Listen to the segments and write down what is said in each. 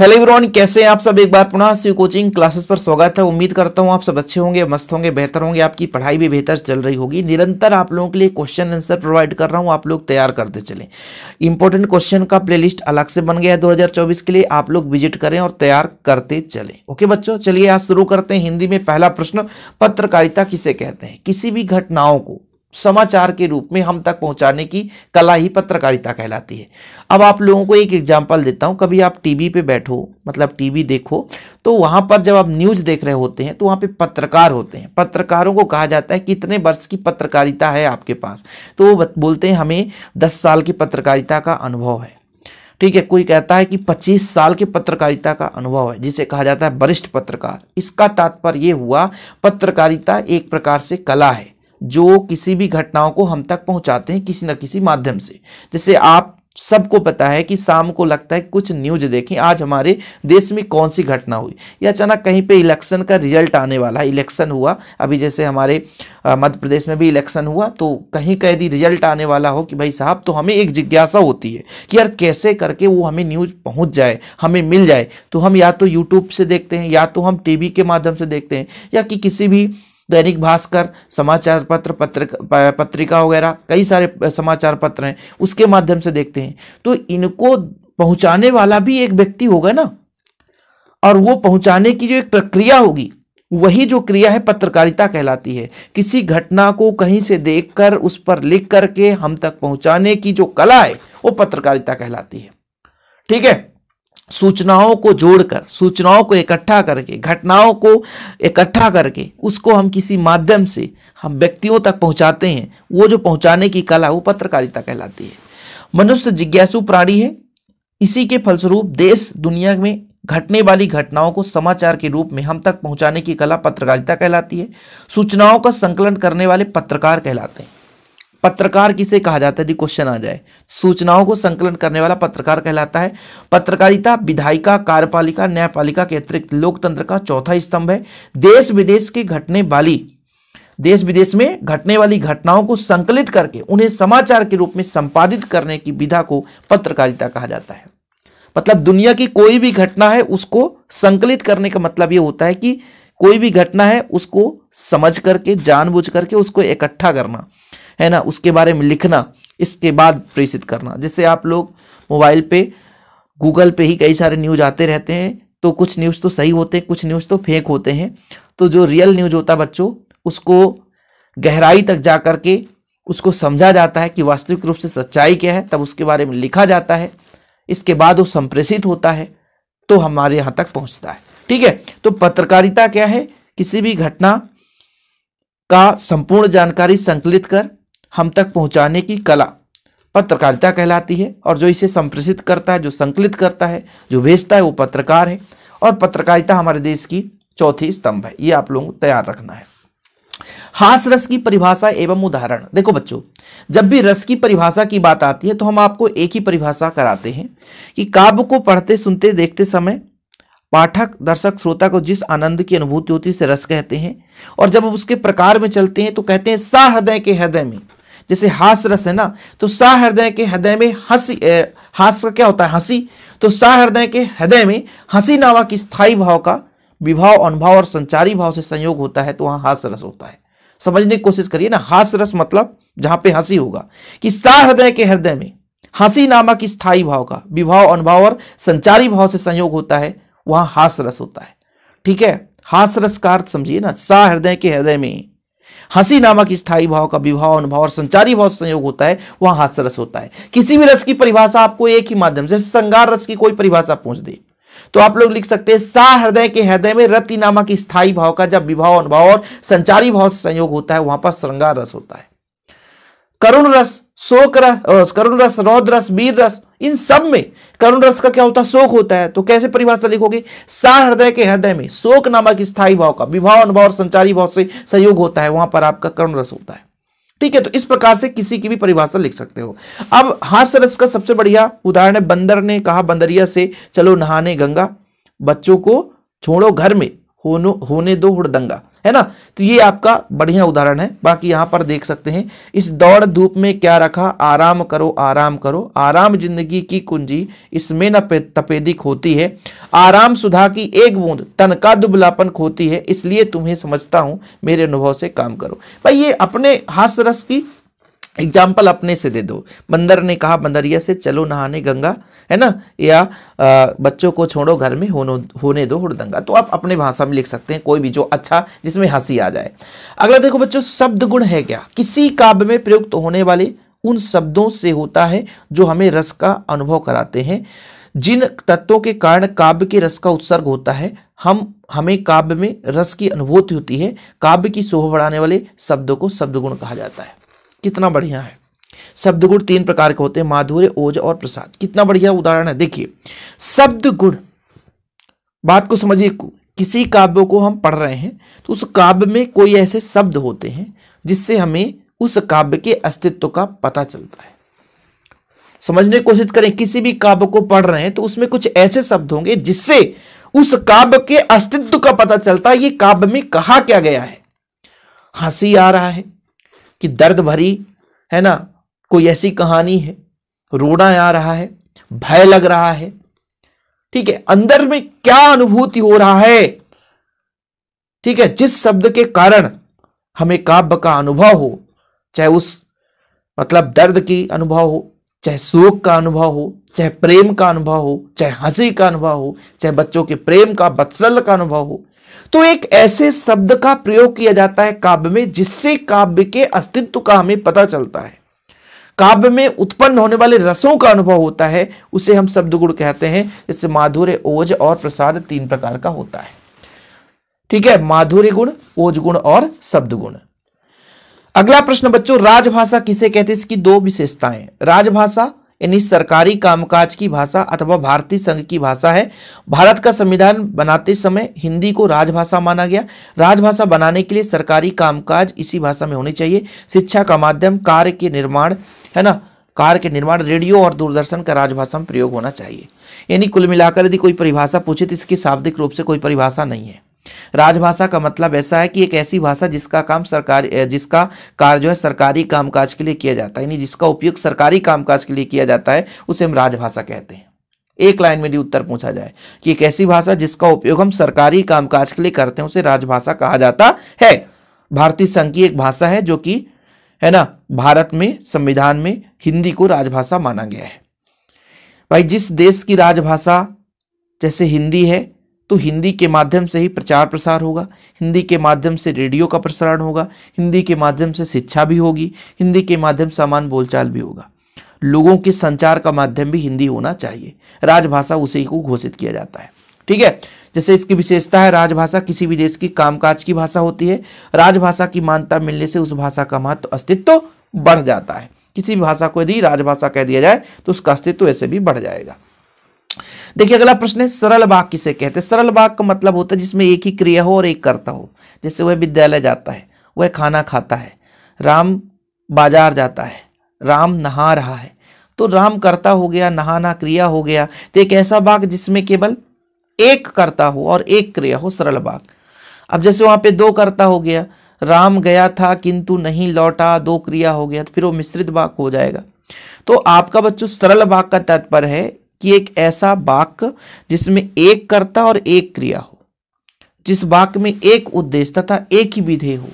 hello everyone कैसे हैं आप सब एक बार पुनः सी कोचिंग क्लासेस पर स्वागत है उम्मीद करता हूं आप सब अच्छे होंगे मस्त होंगे बेहतर होंगे आपकी पढ़ाई भी बेहतर चल रही होगी निरंतर आप लोगों के लिए क्वेश्चन आंसर प्रोवाइड कर रहा हूं आप लोग तैयार करते चलें इंपॉर्टेंट क्वेश्चन का प्लेलिस्ट अलग से बन गया है 2024 के लिए आप लोग विजिट करें और तैयार करते चलें ओके बच्चों चलिए आज शुरू करते हैं हिंदी में पहला प्रश्न पत्रकारिता किसे कहते हैं किसी भी घटनाओं को समाचार के रूप में हम तक पहुंचाने की कला ही पत्रकारिता कहलाती है अब आप लोगों को एक एग्जाम्पल देता हूं कभी आप टीवी पे बैठो मतलब टीवी देखो तो वहां पर जब आप न्यूज देख रहे होते हैं तो वहां पे पत्रकार होते हैं पत्रकारों को कहा जाता है कितने वर्ष की पत्रकारिता है आपके पास तो वो बोलते हैं हमें दस साल की पत्रकारिता का अनुभव है ठीक है कोई कहता है कि 25 साल के पत्रकारिता का अनुभव है जिसे कहा जाता है वरिष्ठ पत्रकार इसका तात्पर्य हुआ पत्रकारिता एक प्रकार से कला है जो किसी भी घटनाओं को हम तक पहुंचाते हैं किसी न किसी माध्यम से जैसे आप सबको पता है कि शाम को लगता है कुछ न्यूज देखें आज हमारे देश में कौन सी घटना हुई या अचानक कहीं पे इलेक्शन का रिजल्ट आने वाला है इलेक्शन हुआ अभी जैसे हमारे मध्य प्रदेश में भी इलेक्शन हुआ तो कहीं का यदि रिजल्ट आने वाला हो कि भाई साहब तो हमें एक जिज्ञासा होती है कि यार कैसे करके वो हमें न्यूज पहुँच जाए हमें मिल जाए तो हम या तो यूट्यूब से देखते हैं या तो हम टी के माध्यम से देखते हैं या कि किसी भी दैनिक भास्कर समाचार पत्र पत्र पत्रिका वगैरह कई सारे समाचार पत्र हैं उसके माध्यम से देखते हैं तो इनको पहुंचाने वाला भी एक व्यक्ति होगा ना और वो पहुंचाने की जो एक प्रक्रिया होगी वही जो क्रिया है पत्रकारिता कहलाती है किसी घटना को कहीं से देखकर उस पर लिख करके हम तक पहुंचाने की जो कला है वो पत्रकारिता कहलाती है ठीक है सूचनाओं को जोड़कर सूचनाओं को इकट्ठा करके घटनाओं को इकट्ठा करके उसको हम किसी माध्यम से हम व्यक्तियों तक पहुंचाते हैं वो जो पहुंचाने की कला वो पत्रकारिता कहलाती है मनुष्य जिज्ञासु प्राणी है इसी के फलस्वरूप देश दुनिया में घटने वाली घटनाओं को समाचार के रूप में हम तक पहुंचाने की कला पत्रकारिता कहलाती है सूचनाओं का संकलन करने वाले पत्रकार कहलाते हैं पत्रकार किसे कहा जाता है यदि क्वेश्चन आ जाए सूचनाओं को संकलन करने वाला पत्रकार कहलाता है पत्रकारिता विधायिका कार्यपालिका न्यायपालिका के अतिरिक्त लोकतंत्र का चौथा स्तंभ है देश विदेश की घटने वाली देश विदेश में घटने वाली घटनाओं को संकलित करके उन्हें समाचार के रूप में संपादित करने की विधा को पत्रकारिता कहा जाता है मतलब दुनिया की कोई भी घटना है उसको संकलित करने का मतलब यह होता है कि कोई भी घटना है उसको समझ करके जानबूझ करके उसको इकट्ठा करना है ना उसके बारे में लिखना इसके बाद प्रेषित करना जैसे आप लोग मोबाइल पे गूगल पे ही कई सारे न्यूज आते रहते हैं तो कुछ न्यूज़ तो सही होते हैं कुछ न्यूज़ तो फेक होते हैं तो जो रियल न्यूज होता है बच्चों उसको गहराई तक जा करके उसको समझा जाता है कि वास्तविक रूप से सच्चाई क्या है तब उसके बारे में लिखा जाता है इसके बाद वो संप्रेषित होता है तो हमारे यहाँ तक पहुँचता है ठीक है तो पत्रकारिता क्या है किसी भी घटना का संपूर्ण जानकारी संकलित कर हम तक पहुंचाने की कला पत्रकारिता कहलाती है और जो इसे संप्रेषित करता है जो संकलित करता है जो भेजता है वो पत्रकार है और पत्रकारिता हमारे देश की चौथी स्तंभ है ये आप लोगों को तैयार रखना है हास रस की परिभाषा एवं उदाहरण देखो बच्चों जब भी रस की परिभाषा की बात आती है तो हम आपको एक ही परिभाषा कराते हैं कि काव्य को पढ़ते सुनते देखते समय पाठक दर्शक श्रोता को जिस आनंद की अनुभूति होती है उसे रस कहते हैं और जब उसके प्रकार में चलते हैं तो कहते हैं सा हृदय के हृदय में जैसे हास रस है ना तो सा हृदय के हृदय में हंसी हास का क्या होता है हंसी तो सा हृदय के हृदय में हंसी नामक स्थायी भाव का विभाव अनुभाव और संचारी भाव से संयोग होता है तो वहां हास रस होता है समझने की कोशिश करिए ना हास रस मतलब जहां पे हंसी होगा कि सा हृदय के हृदय में हंसी नामक स्थायी भाव का विभाव अनुभाव और संचारी भाव से संयोग होता है वहां हास रस होता है ठीक है हास रस का अर्थ समझिए ना सा हृदय के हृदय में हंसी नामक स्थायी भाव का विभाव अनुभव और संचारी भाव संयोग होता है वहां हास्य रस होता है किसी भी रस की परिभाषा आपको एक ही माध्यम से श्रृंगार रस की कोई परिभाषा पूछ दे तो आप लोग लिख सकते हैं सा हृदय के हृदय में रति नामक स्थायी भाव का जब विभाव अनुभव और संचारी भाव संयोग होता है वहां पर श्रृंगार रस होता है करुण रस शोक रस करुण रस रौद्र रस वीर रस इन सब में करुण रस का क्या होता है शोक होता है तो कैसे परिभाषा लिखोगे सा हृदय के हृदय में शोक नामक स्थायी भाव का विभाव अनुभव और संचारी भाव से सहयोग होता है वहां पर आपका करुण रस होता है ठीक है तो इस प्रकार से किसी की भी परिभाषा लिख सकते हो अब हास्य रस का सबसे बढ़िया उदाहरण है बंदर ने कहा बंदरिया से चलो नहाने गंगा बच्चों को छोड़ो घर में होने होने दो हुड़दंगा है ना तो ये आपका बढ़िया उदाहरण है बाकी यहां पर देख सकते हैं इस दौड़ धूप में क्या रखा आराम करो आराम करो आराम जिंदगी की कुंजी इसमें न तपेदिक होती है आराम सुधा की एक बूंद तन का दुबलापन खोती है इसलिए तुम्हें समझता हूं मेरे अनुभव से काम करो भाई ये अपने हास्य रस की एग्जाम्पल अपने से दे दो बंदर ने कहा बंदरिया से चलो नहाने गंगा है ना या आ, बच्चों को छोड़ो घर में होनो होने दो हुड़दंगा तो आप अपने भाषा में लिख सकते हैं कोई भी जो अच्छा जिसमें हंसी आ जाए अगला देखो बच्चों शब्द गुण है क्या किसी काव्य में प्रयुक्त होने वाले उन शब्दों से होता है जो हमें रस का अनुभव कराते हैं जिन तत्वों के कारण काव्य के रस का उत्सर्ग होता है हम हमें काव्य में रस की अनुभूति होती है काव्य की शोभा बढ़ाने वाले शब्दों को शब्द गुण कहा जाता है कितना बढ़िया है शब्द गुण तीन प्रकार के होते हैं माधुर्य ओज और प्रसाद कितना बढ़िया उदाहरण है देखिए शब्द गुण बात को समझिए किसी काव्य को हम पढ़ रहे हैं तो उस काव्य में कोई ऐसे शब्द होते हैं जिससे हमें उस काव्य के अस्तित्व का पता चलता है समझने की कोशिश करें किसी भी काव्य को पढ़ रहे हैं तो उसमें कुछ ऐसे शब्द होंगे जिससे उस काव्य के अस्तित्व का पता चलता है ये काव्य में कहा क्या गया है हंसी आ रहा है कि दर्द भरी है ना कोई ऐसी कहानी है रोना आ रहा है भय लग रहा है ठीक है अंदर में क्या अनुभूति हो रहा है ठीक है जिस शब्द के कारण हमें काव्य का अनुभव हो चाहे उस मतलब दर्द की अनुभव हो चाहे शोक का अनुभव हो चाहे प्रेम का अनुभव हो चाहे हंसी का अनुभव हो चाहे बच्चों के प्रेम का बत्सल का अनुभव हो तो एक ऐसे शब्द का प्रयोग किया जाता है काव्य में जिससे काव्य के अस्तित्व का हमें पता चलता है काव्य में उत्पन्न होने वाले रसों का अनुभव होता है उसे हम शब्द गुण कहते हैं जिससे माधुर्य ओज और प्रसाद तीन प्रकार का होता है ठीक है माधुर्य गुण ओज गुण और शब्द गुण अगला प्रश्न बच्चों राजभाषा किसे कहते हैं इसकी दो विशेषताएं राजभाषा यानी सरकारी कामकाज की भाषा अथवा भारतीय संघ की भाषा है भारत का संविधान बनाते समय हिंदी को राजभाषा माना गया राजभाषा बनाने के लिए सरकारी कामकाज इसी भाषा में होने चाहिए शिक्षा का माध्यम कार्य के निर्माण है ना कार के निर्माण रेडियो और दूरदर्शन का राजभाषा में प्रयोग होना चाहिए यानी कुल मिलाकर यदि कोई परिभाषा पूछे तो इसकी शाब्दिक रूप से कोई परिभाषा नहीं है राजभाषा का मतलब ऐसा है कि एक ऐसी भाषा जिसका काम सरकार जिसका कार्य जो है सरकारी कामकाज के लिए किया जाता है यानी जिसका उपयोग सरकारी कामकाज के लिए किया जाता है उसे हम राजभाषा कहते हैं एक लाइन में यदि उत्तर पूछा जाए कि एक ऐसी भाषा जिसका उपयोग हम सरकारी कामकाज के लिए करते हैं उसे राजभाषा कहा जाता है भारतीय संघ की एक भाषा है जो कि है ना भारत में संविधान में हिंदी को राजभाषा माना गया है भाई जिस देश की राजभाषा जैसे हिंदी है तो हिंदी के माध्यम से ही प्रचार प्रसार होगा हिंदी के माध्यम से रेडियो का प्रसारण होगा हिंदी के माध्यम से शिक्षा भी होगी हिंदी के माध्यम से समान बोलचाल भी होगा लोगों के संचार का माध्यम भी हिंदी होना चाहिए राजभाषा उसी को घोषित किया जाता है ठीक है जैसे इसकी विशेषता है राजभाषा किसी भी देश की कामकाज की भाषा होती है राजभाषा की मान्यता मिलने से उस भाषा का महत्व अस्तित्व बढ़ जाता है किसी भी भाषा को यदि राजभाषा कह दिया जाए तो उसका अस्तित्व ऐसे भी बढ़ जाएगा देखिए अगला प्रश्न है सरल भाग किसे कहते हैं सरल भाग का मतलब होता है जिसमें एक ही क्रिया हो और एक करता हो जैसे वह विद्यालय जाता है वह खाना खाता है राम बाजार जाता है राम नहा रहा है तो राम करता हो गया नहाना क्रिया हो गया तो एक ऐसा भाग जिसमें केवल एक करता हो और एक क्रिया हो सरल भाग अब जैसे वहां पे दो करता हो गया राम गया था किंतु नहीं लौटा दो क्रिया हो गया तो फिर वो मिश्रित भाग हो जाएगा तो आपका बच्चों सरल भाग का तत्पर है कि एक ऐसा वाक्य जिसमें एक कर्ता और एक क्रिया हो जिस वाक्य में एक उद्देश्य तथा एक ही विधेय हो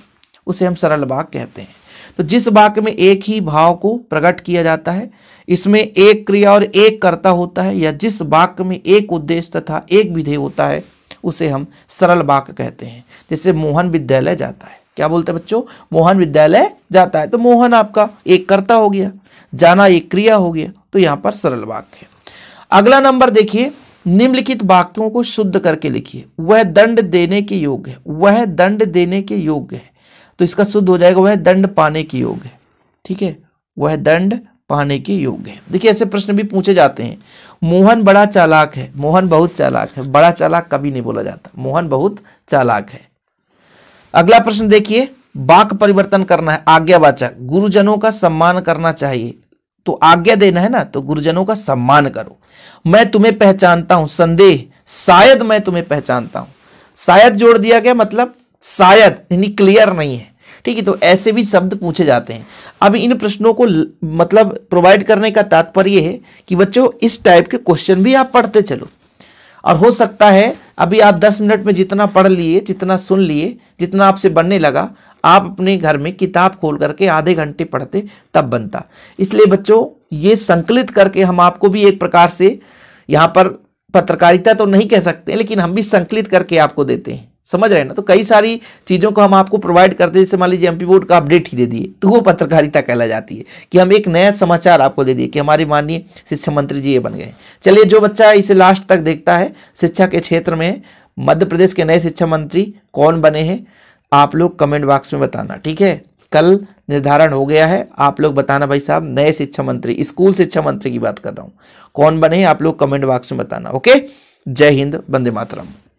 उसे हम सरल वाक कहते हैं तो जिस वाक्य में एक ही भाव को प्रकट किया जाता है इसमें एक क्रिया और एक कर्ता होता है या जिस वाक्य में एक उद्देश्य तथा एक विधेय होता है उसे हम सरल वाक्य कहते हैं जैसे मोहन विद्यालय जाता है क्या बोलते हैं बच्चों मोहन विद्यालय जाता है तो मोहन आपका एक कर्ता हो गया जाना एक क्रिया हो गया तो यहां पर सरल वाक्य है अगला नंबर देखिए निम्नलिखित वाक्यों को शुद्ध करके लिखिए वह दंड देने के योग्य है वह दंड देने के योग्य है तो इसका शुद्ध हो जाएगा वह दंड पाने के योग्य है ठीक है वह दंड पाने के योग्य है देखिए ऐसे प्रश्न भी पूछे जाते हैं मोहन बड़ा चालाक है मोहन बहुत चालाक है बड़ा चालाक कभी नहीं बोला जाता मोहन बहुत चालाक है अगला प्रश्न देखिए वाक परिवर्तन करना है आज्ञावाचक गुरुजनों का सम्मान करना चाहिए तो आज्ञा देना है ना तो गुरुजनों का सम्मान करो मैं तुम्हें पहचानता हूं संदेह शायद मैं तुम्हें पहचानता हूं शायद जोड़ दिया गया मतलब शायद यानी क्लियर नहीं है ठीक है तो ऐसे भी शब्द पूछे जाते हैं अब इन प्रश्नों को मतलब प्रोवाइड करने का तात्पर्य है कि बच्चों इस टाइप के क्वेश्चन भी आप पढ़ते चलो और हो सकता है अभी आप 10 मिनट में जितना पढ़ लिए जितना सुन लिए जितना आपसे बनने लगा आप अपने घर में किताब खोल करके आधे घंटे पढ़ते तब बनता इसलिए बच्चों ये संकलित करके हम आपको भी एक प्रकार से यहाँ पर पत्रकारिता तो नहीं कह सकते लेकिन हम भी संकलित करके आपको देते हैं समझ रहे हैं ना तो कई सारी चीज़ों को हम आपको प्रोवाइड करते हैं जैसे मान लीजिए एमपी बोर्ड का अपडेट ही दे दिए तो वो पत्रकारिता कहला जाती है कि हम एक नया समाचार आपको दे दिए कि हमारे माननीय शिक्षा मंत्री जी ये बन गए चलिए जो बच्चा इसे लास्ट तक देखता है शिक्षा के क्षेत्र में मध्य प्रदेश के नए शिक्षा मंत्री कौन बने हैं आप लोग कमेंट बॉक्स में बताना ठीक है कल निर्धारण हो गया है आप लोग बताना भाई साहब नए शिक्षा मंत्री स्कूल शिक्षा मंत्री की बात कर रहा हूं कौन बने आप लोग कमेंट बॉक्स में बताना ओके जय हिंद वंदे मातरम